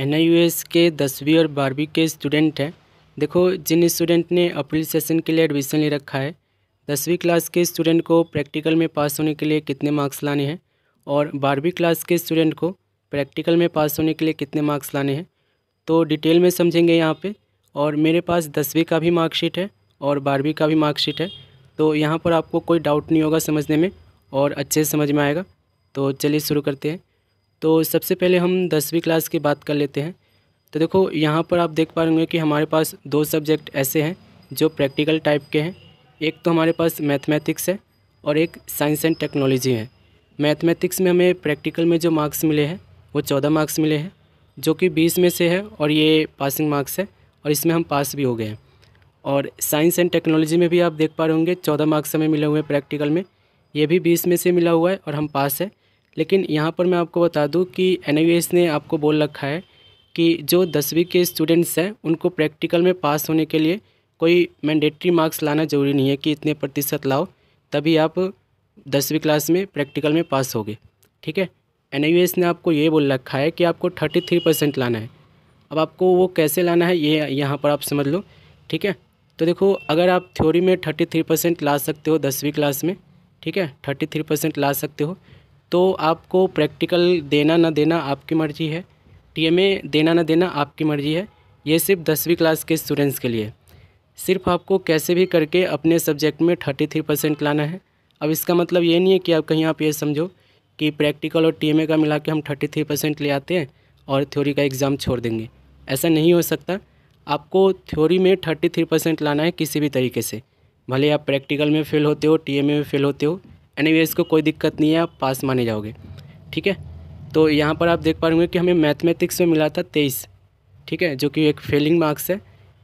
N के दसवीं और बारहवीं के स्टूडेंट हैं देखो जिन स्टूडेंट ने अप्रैल सेशन के लिए एडमिशन ले रखा है दसवीं क्लास के स्टूडेंट को प्रैक्टिकल में पास होने के लिए कितने मार्क्स लाने हैं और बारहवीं क्लास के स्टूडेंट को प्रैक्टिकल में पास होने के लिए कितने मार्क्स लाने हैं तो डिटेल में समझेंगे यहाँ पर और मेरे पास दसवीं का भी मार्कशीट है और बारहवीं का भी मार्कशीट है तो यहाँ पर आपको कोई डाउट नहीं होगा समझने में और अच्छे से समझ में आएगा तो चलिए शुरू करते हैं तो सबसे पहले हम दसवीं क्लास की बात कर लेते हैं तो देखो यहाँ पर आप देख पा रहे होंगे कि हमारे पास दो सब्जेक्ट ऐसे हैं जो प्रैक्टिकल टाइप के हैं एक तो हमारे पास मैथमेटिक्स है और एक साइंस एंड टेक्नोलॉजी है मैथमेटिक्स में हमें प्रैक्टिकल में जो मार्क्स मिले हैं वो चौदह मार्क्स मिले हैं जो कि बीस में से है और ये पासिंग मार्क्स है और इसमें हम पास भी हो गए हैं और साइंस एंड टेक्नोलॉजी में भी आप देख पा रहे होंगे चौदह मार्क्स हमें मिले हुए हैं प्रैक्टिकल में ये भी बीस में से मिला हुआ है और हम पास है लेकिन यहाँ पर मैं आपको बता दूँ कि एन ने आपको बोल रखा है कि जो दसवीं के स्टूडेंट्स हैं उनको प्रैक्टिकल में पास होने के लिए कोई मैंडेट्री मार्क्स लाना ज़रूरी नहीं है कि इतने प्रतिशत लाओ तभी आप दसवीं क्लास में प्रैक्टिकल में पास होगे ठीक है एन ने आपको ये बोल रखा है कि आपको थर्टी थ्री परसेंट लाना है अब आपको वो कैसे लाना है ये यहाँ पर आप समझ लो ठीक है तो देखो अगर आप थ्योरी में थर्टी थ्री परसेंट ला सकते हो दसवीं क्लास में ठीक है थर्टी थ्री परसेंट ला सकते हो तो आपको प्रैक्टिकल देना ना देना आपकी मर्ज़ी है टीएमए देना ना देना आपकी मर्ज़ी है ये सिर्फ दसवीं क्लास के स्टूडेंट्स के लिए सिर्फ आपको कैसे भी करके अपने सब्जेक्ट में थर्टी थ्री परसेंट लाना है अब इसका मतलब ये नहीं है कि आप कहीं आप ये समझो कि प्रैक्टिकल और ए का मिला के हम थर्टी थ्री परसेंट ले आते हैं और थ्योरी का एग्ज़ाम छोड़ देंगे ऐसा नहीं हो सकता आपको थ्योरी में थर्टी थ्री परसेंट लाना है किसी भी तरीके से भले आप प्रैक्टिकल में फेल होते हो ए में फेल होते हो एनी इसको कोई दिक्कत नहीं है आप पास माने जाओगे ठीक है तो यहाँ पर आप देख रहे कि हमें मैथमेटिक्स में मिला था तेईस ठीक है जो कि एक फेलिंग मार्क्स है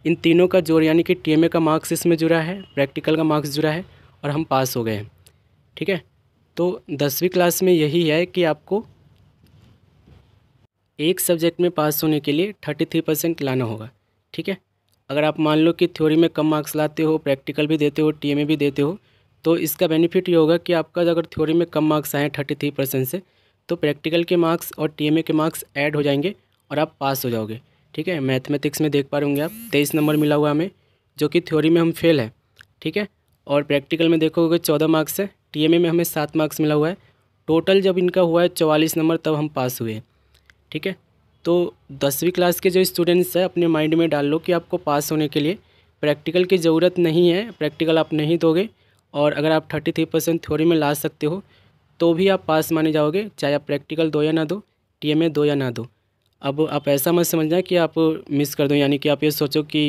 इन तीनों का जोड़ यानी कि टीएमए का मार्क्स इसमें जुड़ा है प्रैक्टिकल का मार्क्स जुड़ा है और हम पास हो गए हैं ठीक है तो दसवीं क्लास में यही है कि आपको एक सब्जेक्ट में पास होने के लिए थर्टी थ्री परसेंट लाना होगा ठीक है अगर आप मान लो कि थ्योरी में कम मार्क्स लाते हो प्रैक्टिकल भी देते हो ए भी देते हो तो इसका बेनिफिट ये होगा कि आपका अगर थ्योरी में कम मार्क्स आए थर्टी थ्री परसेंट से तो प्रैक्टिकल के मार्क्स और टी के मार्क्स ऐड हो जाएंगे और आप पास हो जाओगे ठीक है मैथमेटिक्स में देख पा रहे होंगे आप तेईस नंबर मिला हुआ हमें जो कि थ्योरी में हम फेल हैं ठीक है और प्रैक्टिकल में देखोगे चौदह मार्क्स है टी में हमें सात मार्क्स मिला हुआ है टोटल जब इनका हुआ है चौवालीस नंबर तब हम पास हुए ठीक है तो दसवीं क्लास के जो स्टूडेंट्स हैं अपने माइंड में डाल लो कि आपको पास होने के लिए प्रैक्टिकल की ज़रूरत नहीं है प्रैक्टिकल आप नहीं दोगे और अगर आप थर्टी थ्री परसेंट थ्योरी में ला सकते हो तो भी आप पास माने जाओगे चाहे आप प्रैक्टिकल दो या ना दो टीएमए दो या ना दो अब आप ऐसा मत समझना कि आप मिस कर दो यानी कि आप ये सोचो कि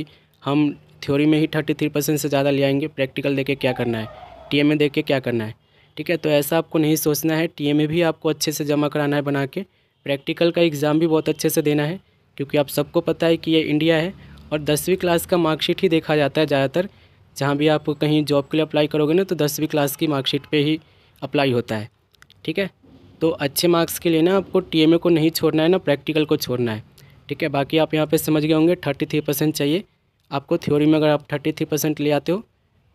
हम थ्योरी में ही थर्टी थ्री परसेंट से ज़्यादा ले आएंगे प्रैक्टिकल देके क्या करना है टी एम के क्या करना है ठीक है तो ऐसा आपको नहीं सोचना है टी भी आपको अच्छे से जमा कराना है बना के प्रैक्टिकल का एग्ज़ाम भी बहुत अच्छे से देना है क्योंकि आप सबको पता है कि ये इंडिया है और दसवीं क्लास का मार्कशीट ही देखा जाता है ज़्यादातर जहाँ भी आप कहीं जॉब के लिए अप्लाई करोगे ना तो दसवीं क्लास की मार्कशीट पे ही अप्लाई होता है ठीक है तो अच्छे मार्क्स के लिए ना आपको टी को नहीं छोड़ना है ना प्रैक्टिकल को छोड़ना है ठीक है बाकी आप यहाँ पर समझ गए होंगे थर्टी थ्री परसेंट चाहिए आपको थ्योरी में अगर आप थर्टी थ्री परसेंट ले आते हो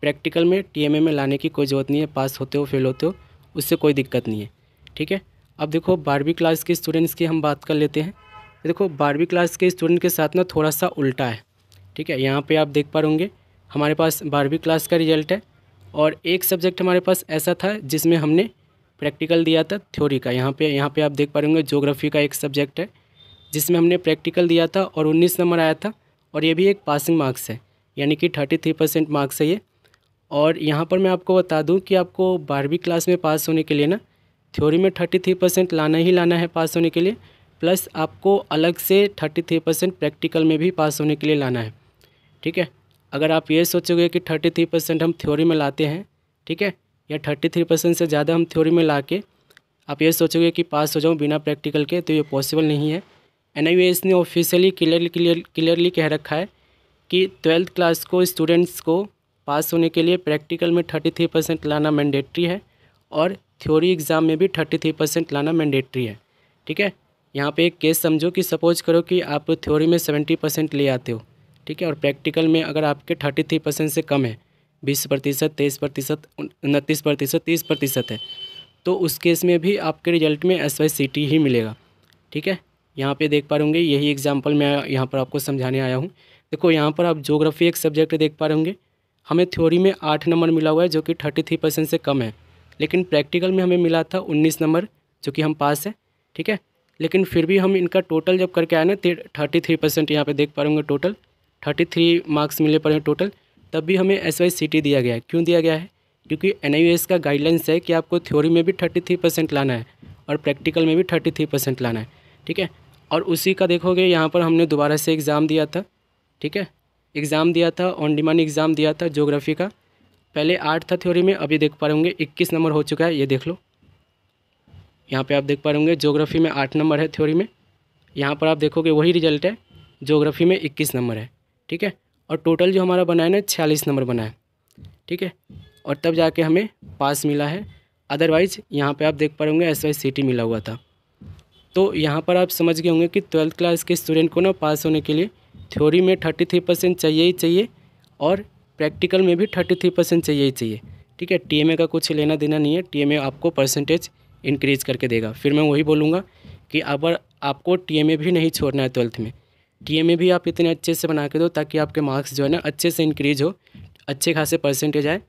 प्रैक्टिकल में टी में लाने की कोई ज़रूरत नहीं है पास होते हो फेल होते हो उससे कोई दिक्कत नहीं है ठीक है अब देखो बारहवीं क्लास के स्टूडेंट्स की हम बात कर लेते हैं देखो बारहवीं क्लास के स्टूडेंट के साथ ना थोड़ा सा उल्टा है ठीक है यहाँ पे आप देख पा होंगे हमारे पास बारहवीं क्लास का रिजल्ट है और एक सब्जेक्ट हमारे पास ऐसा था जिसमें हमने प्रैक्टिकल दिया था थ्योरी का यहाँ पे यहाँ पे आप देख पा रहे होंगे जोग्राफी का एक सब्जेक्ट है जिसमें हमने प्रैक्टिकल दिया था और उन्नीस नंबर आया था और ये भी एक पासिंग मार्क्स है यानी कि थर्टी थ्री परसेंट मार्क्स है ये और यहाँ पर मैं आपको बता दूँ कि आपको बारहवीं क्लास में पास होने के लिए ना थ्योरी में थर्टी थ्री परसेंट लाना ही लाना है पास होने के लिए प्लस आपको अलग से थर्टी थ्री परसेंट प्रैक्टिकल में भी पास होने के लिए लाना है ठीक है अगर आप ये सोचोगे कि थर्टी थ्री परसेंट हम थ्योरी में लाते हैं ठीक है या थर्टी थ्री परसेंट से ज़्यादा हम थ्योरी में ला के आप ये सोचोगे कि पास हो जाऊँ बिना प्रैक्टिकल के तो ये पॉसिबल नहीं है एन ने ऑफिशियली क्लियरली क्लियरली कह रखा है कि ट्वेल्थ क्लास को स्टूडेंट्स को पास होने के लिए प्रैक्टिकल में थर्टी थ्री परसेंट लाना मैंडेट्री है और थ्योरी एग्ज़ाम में भी थर्टी थ्री परसेंट लाना मैंडेट्री है ठीक है यहाँ पे एक केस समझो कि सपोज करो कि आप थ्योरी में सेवेंटी परसेंट ले आते हो ठीक है और प्रैक्टिकल में अगर आपके थर्टी थ्री परसेंट से कम है बीस प्रतिशत तेईस प्रतिशत उनतीस प्रतिशत तीस प्रतिशत है तो उस केस में भी आपके रिजल्ट में एस वाई सी टी ही मिलेगा ठीक है यहाँ पे देख पा रहे होंगे यही एग्जाम्पल मैं यहाँ पर आपको समझाने आया हूँ देखो यहाँ पर आप जोग्राफी एक सब्जेक्ट देख पा रहे होंगे हमें थ्योरी में आठ नंबर मिला हुआ है जो कि थर्टी थ्री परसेंट से कम है लेकिन प्रैक्टिकल में हमें मिला था उन्नीस नंबर जो कि हम पास है ठीक है लेकिन फिर भी हम इनका टोटल जब करके आए ना थर्टी थ्री परसेंट यहाँ पर देख पा रहे होंगे टोटल थर्टी थ्री मार्क्स मिले पड़े हैं टोटल तब भी हमें एस वाई सी टी दिया गया है क्यों दिया गया है क्योंकि एन आई एस का गाइडलाइंस है कि आपको थ्योरी में भी थर्टी थ्री परसेंट लाना है और प्रैक्टिकल में भी थर्टी थ्री परसेंट लाना है ठीक है और उसी का देखोगे यहाँ पर हमने दोबारा से एग्ज़ाम दिया था ठीक है एग्ज़ाम दिया था ऑन डिमांड एग्ज़ाम दिया था जोग्राफी का पहले आठ था थ्योरी में अभी देख पा रहे होंगे इक्कीस नंबर हो चुका है ये देख लो यहाँ पे आप देख पा रहे होंगे जोग्राफी में आठ नंबर है थ्योरी में यहाँ पर आप देखोगे वही रिजल्ट है जोग्राफी में इक्कीस नंबर है ठीक है और टोटल जो हमारा बना है ना छियालीस नंबर बना है ठीक है और तब जाके हमें पास मिला है अदरवाइज़ यहाँ पे आप देख पा होंगे एस वाई सी टी मिला हुआ था तो यहाँ पर आप समझ गए होंगे कि ट्वेल्थ क्लास के स्टूडेंट को ना पास होने के लिए थ्योरी में थर्टी थ्री परसेंट चाहिए ही चाहिए और प्रैक्टिकल में भी थर्टी थ्री परसेंट चाहिए ही चाहिए ठीक है टी का कुछ लेना देना नहीं है टी आपको परसेंटेज इंक्रीज़ करके देगा फिर मैं वही बोलूँगा कि अगर आपको टी भी नहीं छोड़ना है ट्वेल्थ में टी में भी आप इतने अच्छे से बना के दो ताकि आपके मार्क्स जो है ना अच्छे से इंक्रीज हो अच्छे खासे परसेंटेज आए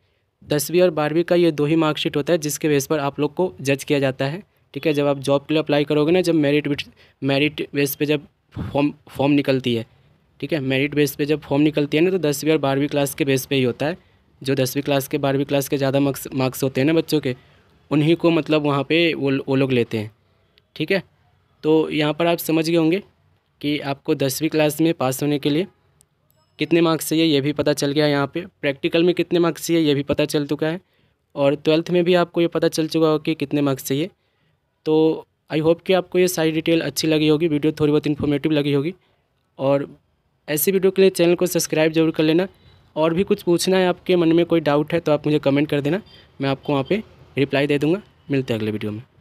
दसवीं और बारहवीं का ये दो ही मार्कशीट होता है जिसके बेस पर आप लोग को जज किया जाता है ठीक है जब आप जॉब के लिए अप्लाई करोगे ना जब मेरिट मेरिट बेस पे जब फॉर्म फॉर्म निकलती है ठीक है मेरिट बेस पे जब फॉर्म निकलती है ना तो दसवीं और बारहवीं क्लास के बेस पे ही होता है जो दसवीं क्लास के बारहवीं क्लास के ज़्यादा मार्क्स मार्क्स होते हैं ना बच्चों के उन्हीं को मतलब वहाँ पर वो वो लोग लेते हैं ठीक है तो यहाँ पर आप समझ गए होंगे कि आपको दसवीं क्लास में पास होने के लिए कितने मार्क्स चाहिए ये भी पता चल गया यहाँ पे प्रैक्टिकल में कितने मार्क्स चाहिए ये भी पता चल चुका है और ट्वेल्थ में भी आपको ये पता चल चुका होगा कि कितने मार्क्स चाहिए तो आई होप कि आपको ये सारी डिटेल अच्छी लगी होगी वीडियो थोड़ी बहुत इन्फॉर्मेटिव लगी होगी और ऐसी वीडियो के लिए चैनल को सब्सक्राइब जरूर कर लेना और भी कुछ पूछना है आपके मन में कोई डाउट है तो आप मुझे कमेंट कर देना मैं आपको वहाँ पर रिप्लाई दे दूँगा मिलते हैं अगले वीडियो में